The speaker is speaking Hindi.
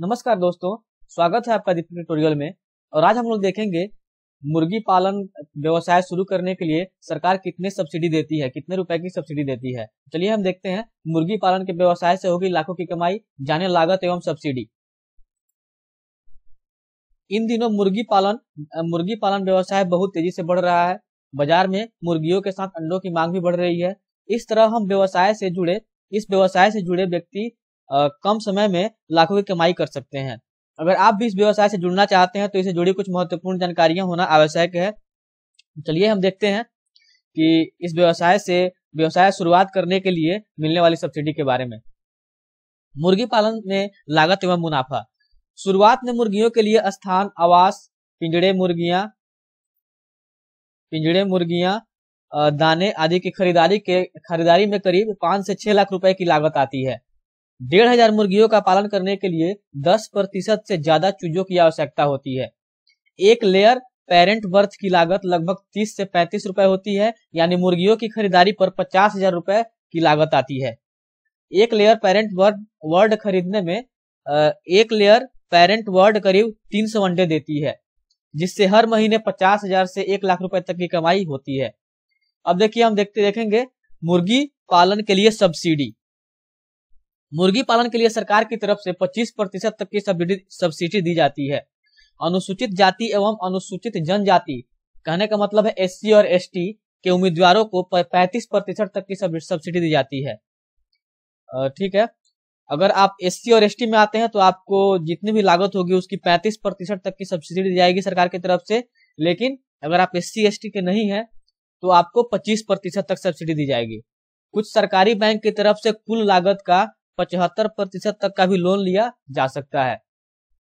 नमस्कार दोस्तों स्वागत है आपका दीपक ट्यूटोरियल में और आज हम लोग देखेंगे मुर्गी पालन व्यवसाय शुरू करने के लिए सरकार कितने सब्सिडी देती है कितने रुपए की सब्सिडी देती है चलिए हम देखते हैं मुर्गी पालन के व्यवसाय से होगी लाखों की कमाई जाने लागत एवं सब्सिडी इन दिनों मुर्गी पालन मुर्गी पालन व्यवसाय बहुत तेजी से बढ़ रहा है बाजार में मुर्गियों के साथ अंडों की मांग भी बढ़ रही है इस तरह हम व्यवसाय से जुड़े इस व्यवसाय से जुड़े व्यक्ति कम समय में लाखों की कमाई कर सकते हैं अगर आप भी इस व्यवसाय से जुड़ना चाहते हैं तो इसे जुड़ी कुछ महत्वपूर्ण जानकारियां होना आवश्यक है चलिए हम देखते हैं कि इस व्यवसाय से व्यवसाय शुरुआत करने के लिए मिलने वाली सब्सिडी के बारे में मुर्गी पालन में लागत एवं मुनाफा शुरुआत में मुर्गियों के लिए स्थान आवास पिंजड़े मुर्गियां पिंजड़े मुर्गियां दाने आदि की खरीदारी के खरीदारी में करीब पांच से छह लाख रुपए की लागत आती है डेढ़ हजार मुर्गियों का पालन करने के लिए दस प्रतिशत से ज्यादा चूजों की आवश्यकता होती है एक लेयर पेरेंट बर्थ की लागत लगभग तीस से पैंतीस रुपए होती है यानी मुर्गियों की खरीदारी पर पचास हजार रुपए की लागत आती है एक लेयर पेरेंट वर्ड वर्ड खरीदने में एक लेयर पेरेंट वर्ड करीब तीन सौ अंडे देती है जिससे हर महीने पचास हजार से एक लाख रुपए तक की कमाई होती है अब देखिए हम देखते देखेंगे मुर्गी पालन के लिए सब्सिडी मुर्गी पालन के लिए सरकार की तरफ से 25 प्रतिशत तक की सब्सिडी दी जाती है अनुसूचित जाति एवं अनुसूचित जनजाति कहने का मतलब है एससी और एसटी के उम्मीदवारों को 35 प्रतिशत तक की सब्सिडी दी जाती है ठीक है अगर आप एससी और एसटी में आते हैं तो आपको जितनी भी लागत होगी उसकी पैंतीस प्रतिशत तक की सब्सिडी दी जाएगी सरकार की तरफ से लेकिन अगर आप एस सी के नहीं है तो आपको 25 प्रतिशत तक सब्सिडी दी जाएगी कुछ सरकारी बैंक की तरफ से कुल लागत का पचहत्तर प्रतिशत तक का भी लोन लिया जा सकता है